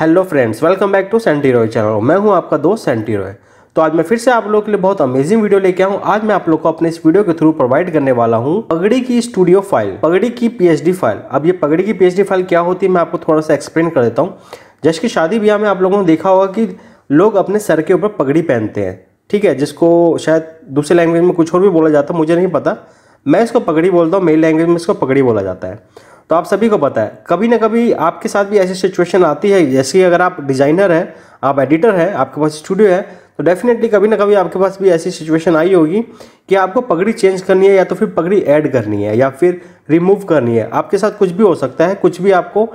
Hello friends welcome back to Senti Roy channel मैं हूं आपका दोस्त सेंटी रॉय तो आज मैं फिर से आप लोगों के लिए बहुत अमेजिंग वीडियो लेके आऊँ आज मैं आप लोग को अपने इस वीडियो के थ्रू प्रोवाइड करने वाला हूँ पगड़ी की स्टूडियो फाइल पगड़ी की पीएचडी फाइल अब ये पगड़ी की पीएचडी फाइल क्या होती है मैं आपको थोड़ा सा एक्सप्लेन कर देता हूँ जैसे कि शादी ब्याह में आप लोगों ने देखा होगा कि लोग अपने सर के ऊपर पगड़ी पहनते हैं ठीक है जिसको शायद दूसरे लैंग्वेज में कुछ और भी बोला जाता है मुझे नहीं पता मैं इसको पगड़ी बोलता हूँ मेरी लैंग्वेज में इसको पगड़ी बोला जाता है तो आप सभी को पता है कभी ना कभी आपके साथ भी ऐसी सिचुएशन आती है जैसे कि अगर आप डिज़ाइनर हैं आप एडिटर हैं आपके पास स्टूडियो है तो डेफिनेटली कभी ना कभी आपके पास भी ऐसी सिचुएशन आई होगी कि आपको पगड़ी चेंज करनी है या तो फिर पगड़ी ऐड करनी है या फिर रिमूव करनी है आपके साथ कुछ भी हो सकता है कुछ भी आपको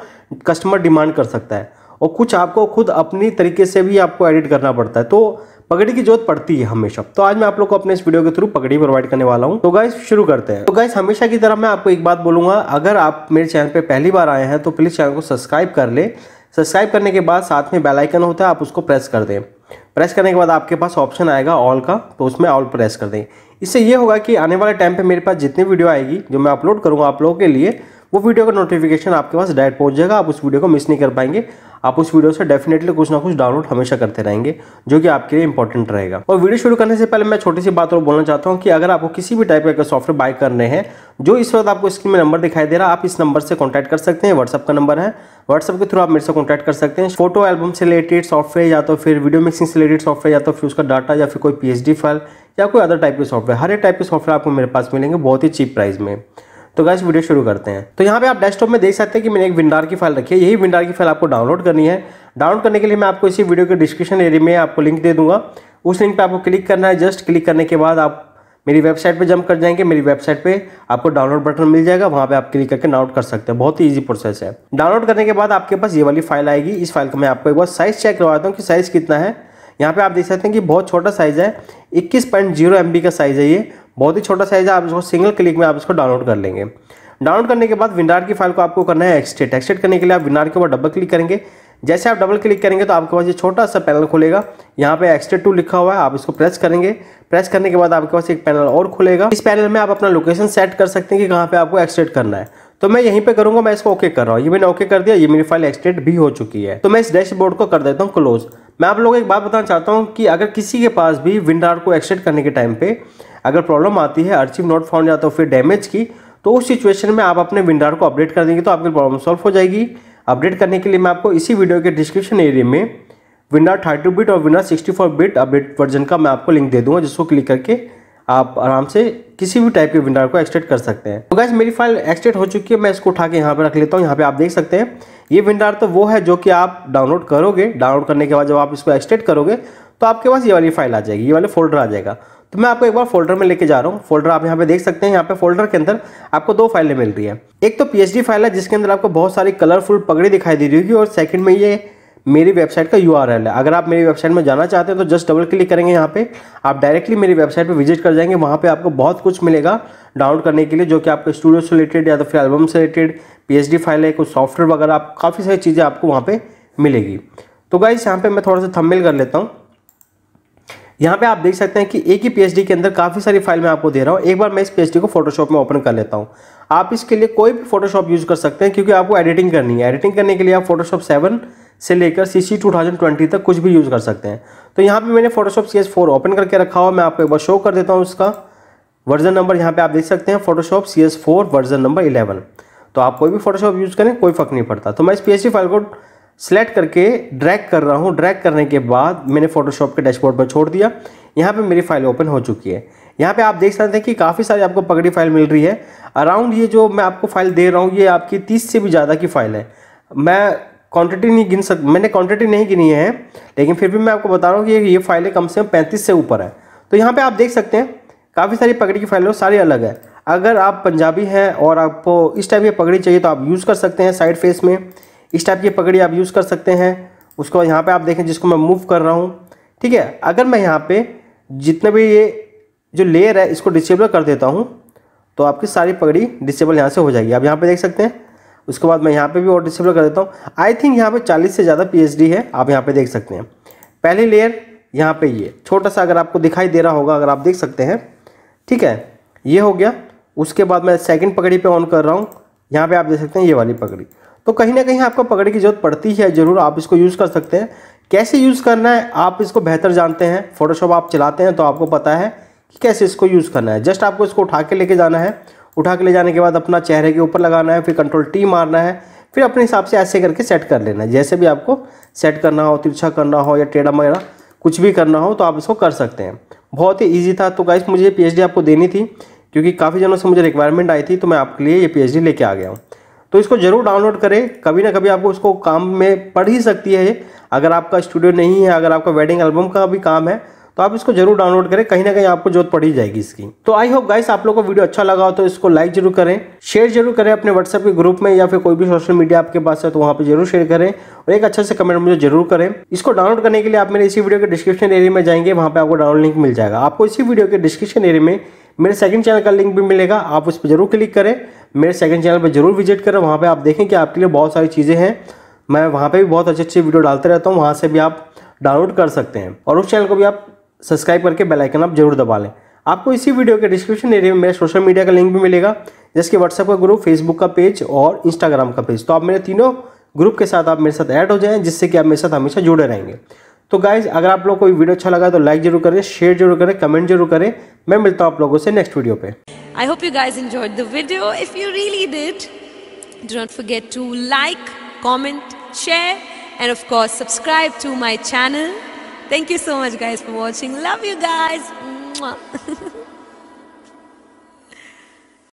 कस्टमर डिमांड कर सकता है और कुछ आपको खुद अपनी तरीके से भी आपको एडिट करना पड़ता है तो पगड़ी की जरूरत पड़ती है हमेशा तो आज मैं आप लोग को अपने इस वीडियो के थ्रू पगड़ी प्रोवाइड करने वाला हूँ तो गाइस शुरू करते हैं तो गाइस हमेशा की तरह मैं आपको एक बात बोलूंगा अगर आप मेरे चैनल पर पहली बार आए हैं तो प्लीज़ चैनल को सब्सक्राइब कर ले सब्सक्राइब करने के बाद साथ में बेलाइकन होता है आप उसको प्रेस कर दें प्रेस करने के बाद आपके पास ऑप्शन आएगा ऑल का तो उसमें ऑल प्रेस कर दें इससे ये होगा कि आने वाले टाइम पे मेरे पास जितनी वीडियो आएगी जो मैं अपलोड करूँगा आप लोगों के लिए वो वीडियो का नोटिफिकेशन आपके पास डायरेक्ट पहुंच जाएगा आप उस वीडियो को मिस नहीं कर पाएंगे आप उस वीडियो से डेफिनेटली कुछ ना कुछ डाउनलोड हमेशा करते रहेंगे जो कि आपके लिए इंपॉर्टेंट रहेगा और वीडियो शुरू करने से पहले मैं छोटी सी बात और बोलना चाहता हूँ कि अगर आपको किसी भी टाइप का सॉफ्टवेयर बाय करने हैं जो इस वक्त आपको स्क्रीन में नंबर दिखाई दे रहा है आप इस नंबर से कॉन्टैक्ट कर सकते हैं व्हाट्सअप का नंबर है व्हाट्सअप के थ्रू आप मेरे से कॉन्टैक्ट कर सकते हैं फोटो एल्बम से रिलेटेड सॉफ्टवेयर या तो फिर वीडियो मिक्सिंग से रिलेटेड सॉफ्टवेयर या तो फिर उसका डाटा या फिर कोई पी फाइल या कोई अदर टाइप के सॉफ्टवेयर हर एक टाइप के सॉफ्टवेयर आपको मेरे पास मिलेंगे बहुत ही चीप प्राइस में तो गैस वीडियो शुरू करते हैं तो यहाँ पे आप डेस्कटॉप में देख सकते हैं कि मैंने एक विंडार की फाइल रखी है यही विंडार की फाइल आपको डाउनलोड करनी है डाउनलोड करने के लिए मैं आपको इसी वीडियो के डिस्क्रिप्शन एरिया में आपको लिंक दे दूंगा उस लिंक पर आपको क्लिक करना है जस्ट क्लिक करने के बाद आप मेरी वेबसाइट पर जंप कर जाएंगे मेरी वेबसाइट पर आपको डाउनलोड बटन मिल जाएगा वहाँ पर आप क्लिक करके डाउनलोड कर सकते हैं बहुत ही ईजी प्रोसेस है डाउनलोड करने के बाद आपके पास ये वाली फाइल आएगी इस फाइल को मैं आपको एक बार साइज़ चेक करवाता हूँ कि साइज़ कितना है यहाँ पे आप देख सकते हैं कि बहुत छोटा साइज़ है इक्कीस पॉइंट जीरो एम बी का साइज़ है ये बहुत ही छोटा साइज है आप इसको सिंगल क्लिक में आप इसको डाउनलोड कर लेंगे डाउनलोड करने के बाद विनार की फाइल को आपको करना है एक्सटेट एक्सटेट करने के लिए आप विनार के ऊपर डबल क्लिक करेंगे जैसे आप डबल क्लिक करेंगे तो आपके पास ये छोटा सा पैनल खुलेगा यहाँ पे एक्सटेट टू लिखा हुआ है आप इसको प्रेस करेंगे प्रेस करने के बाद आपके पास एक पैनल और खुलेगा इस पैनल में आप अपना लोकेशन सेट कर सकते हैं कि कहाँ पे आपको एक्सटेट करना है तो मैं यहीं पे करूंगा मैं इसको ओके कर रहा हूँ ये मैंने ओके कर दिया ये मेरी फाइल एक्सटेंड भी हो चुकी है तो मैं इस डैशबोर्ड को कर देता हूँ क्लोज मैं आप लोगों को एक बात बताना चाहता हूँ कि अगर किसी के पास भी विंडार को एक्सटेंड करने के टाइम पे अगर प्रॉब्लम आती है अर्चिव नॉट फाउंड जाता हो फिर डैमेज की तो उस सिचुएशन में आप अपने विंडार को अपडेट कर देंगे तो आपकी प्रॉब्लम सॉल्व हो जाएगी अपडेट करने के लिए मैं आपको इसी वीडियो के डिस्क्रिप्शन एरिए में विंडार थर्टी बिट और विंडार sixty four bit update version का मैं आपको लिंक दे दूँगा जिसको क्लिक करके आप आराम से किसी भी टाइप के विंडर को एक्सट्रेट कर सकते हैं तो गैस मेरी फाइल एक्सट्रेट हो चुकी है मैं इसको उठा के यहाँ पर रख लेता हूँ यहाँ पे आप देख सकते हैं ये विंडर तो वो है जो कि आप डाउनलोड करोगे डाउनलोड करने के बाद जब आप इसको एक्सट्रेट करोगे तो आपके पास ये वाली फाइल आ जाएगी ये वाले फोल्डर आ जाएगा तो मैं आपको एक बार फोल्डर में लेके जा रहा हूँ फोल्डर आप यहाँ पे देख सकते हैं यहाँ पे फोल्डर के अंदर आपको दो फाइलें मिल रही है एक तो पी फाइल है जिसके अंदर आपको बहुत सारी कलरफुल पगड़ी दिखाई दे रही होगी और सेकंड में ये मेरी वेबसाइट का यू है अगर आप मेरी वेबसाइट में जाना चाहते हैं तो जस्ट डबल क्लिक करेंगे यहाँ पे आप डायरेक्टली मेरी वेबसाइट पे विजिट कर जाएंगे वहाँ पे आपको बहुत कुछ मिलेगा डाउनलोड करने के लिए जो कि आपके स्टूडियो से रिलेटेड या तो फिर एल्बम से रिलेटेड पी फाइल है कुछ सॉफ्टवेयर वगैरह आप काफ़ी सारी चीज़ें आपको वहाँ पर मिलेगी तो गाइस यहाँ पर मैं थोड़ा सा थम्मिल कर लेता हूँ यहाँ पे आप देख सकते हैं कि एक ही पीएचडी के अंदर काफ़ी सारी फाइल मैं आपको दे रहा हूँ एक बार मैं इस पी को फोटोशॉप में ओपन कर लेता हूँ आप इसके लिए कोई भी फोटोशॉप यूज़ कर सकते हैं क्योंकि आपको एडिटिंग करनी है एडिटिंग करने के लिए आप फोटोशॉप सेवन से लेकर C C two thousand twenty तक कुछ भी यूज़ कर सकते हैं तो यहाँ पे मैंने Photoshop C S four open करके रखा हुआ मैं आपको एक बार शो कर देता हूँ उसका वर्जन नंबर यहाँ पे आप देख सकते हैं Photoshop C S four version number eleven तो आप कोई भी फोटोशॉप यूज़ करें कोई फ़र्क नहीं पड़ता तो मैं इस पी फाइल को सेलेक्ट करके ड्रैग कर रहा हूँ ड्रैग करने के बाद मैंने फोटोशॉप के डैशबोर्ड पर छोड़ दिया यहाँ पे मेरी फाइल ओपन हो चुकी है यहाँ पे आप देख सकते हैं कि काफ़ी सारी आपको पगड़ी फाइल मिल रही है अराउंड ये जो मैं आपको फाइल दे रहा हूँ ये आपकी तीस से भी ज़्यादा की फाइल है मैं क्वांटिटी नहीं गिन सक मैंने क्वांटिटी नहीं गिनी है लेकिन फिर भी मैं आपको बता रहा हूँ कि ये फाइलें कम से कम पैंतीस से ऊपर है तो यहाँ पर आप देख सकते हैं काफ़ी सारी पगड़ी की फाइलें सारी अलग है अगर आप पंजाबी हैं और आपको इस टाइप की पगड़ी चाहिए तो आप यूज़ कर सकते हैं साइड फेस में इस टाइप की पगड़ी आप यूज़ कर सकते हैं उसको यहाँ पे आप देखें जिसको मैं मूव कर रहा हूँ ठीक है अगर मैं यहाँ पे जितने भी ये जो लेयर है इसको डिसेबल कर देता हूँ तो आपकी सारी पगड़ी डिसेबल यहाँ से हो जाएगी आप यहाँ पे देख सकते हैं उसके बाद मैं यहाँ पे भी और डिसेबल कर देता हूँ आई थिंक यहाँ पे 40 से ज़्यादा पी है आप यहाँ पे देख सकते हैं पहली लेयर यहाँ पे ये छोटा सा अगर आपको दिखाई दे रहा होगा अगर आप देख सकते हैं ठीक है ये हो गया उसके बाद मैं सेकेंड पकड़ी पर ऑन कर रहा हूँ यहाँ पर आप देख सकते हैं ये वाली पकड़ी तो कहीं ना कहीं आपको पकड़ी की ज़रूरत पड़ती है ज़रूर आप इसको यूज़ कर सकते हैं कैसे यूज़ करना है आप इसको बेहतर जानते हैं फोटोशॉप आप चलाते हैं तो आपको पता है कि कैसे इसको यूज़ करना है जस्ट आपको इसको उठा के लेके जाना है उठा के ले जाने के बाद अपना चेहरे के ऊपर लगाना है फिर कंट्रोल टी मारना है फिर अपने हिसाब से ऐसे करके सेट कर लेना है जैसे भी आपको सेट करना हो तिरछा करना हो या टेढ़ा मेढ़ा कुछ भी करना हो तो आप इसको कर सकते हैं बहुत ही ईजी था तो गाइस मुझे एच डी आपको देनी थी क्योंकि काफ़ी जनों से मुझे रिक्वायरमेंट आई थी तो मैं आपके लिए ये डी लेके आ गया हूँ तो इसको ज़रूर डाउनलोड करें कभी ना कभी आपको इसको काम में पढ़ ही सकती है ये अगर आपका स्टूडियो नहीं है अगर आपका वेडिंग एल्बम का भी काम है तो आप इसको जरूर डाउनलोड करें कहीं ना कहीं आपको जरूरत पड़ी जाएगी इसकी तो आई होप गाइस आप लोग को वीडियो अच्छा लगा हो तो इसको लाइक जरूर करें शेयर जरूर करें अपने व्हाट्सएप के ग्रुप में या फिर कोई भी सोशल मीडिया आपके पास है तो वहां पर जरूर शेयर करें और एक अच्छा से कमेंट मुझे जरूर करें इसको डाउनलोड करने के लिए आप मेरे इसी वीडियो के डिस्क्रिप्शन एरिया में जाएंगे वहाँ पर आपको डाउनलोड लिंक मिल जाएगा आपको इसी वीडियो के डिस्क्रिप्शन एरिया में मेरे सेकंड चैनल का लिंक भी मिलेगा आप उस पर जरूर क्लिक करें मेरे सेकंड चैनल पर जरूर विजिट करें वहाँ पे आप देखें कि आपके लिए बहुत सारी चीज़ें हैं मैं वहाँ पे भी बहुत अच्छी अच्छी वीडियो डालते रहता हूँ वहाँ से भी आप डाउनलोड कर सकते हैं और उस चैनल को भी आप सब्सक्राइब करके बेल आइकन आप जरूर दबा लें आपको इसी वीडियो के डिस्क्रिप्शन एरिया में मेरा सोशल मीडिया का लिंक भी मिलेगा जैसे कि व्हाट्सएप का ग्रुप फेसबुक का पेज और इंस्टाग्राम का पेज तो आप मेरे तीनों ग्रुप के साथ आप मेरे साथ ऐड हो जाएं जिससे कि आप मेरे साथ हमेशा जुड़े रहेंगे तो गाइज अगर आप लोग कोई वीडियो अच्छा लगा तो लाइक जरूर करें शेयर जरूर करें कमेंट जरूर करें मैं मिलता हूँ आप लोगों से नेक्स्ट वीडियो पे I hope you guys enjoyed the if you really did do not forget to like comment share and of course subscribe to my channel Thank you so much guys for watching. Love you guys.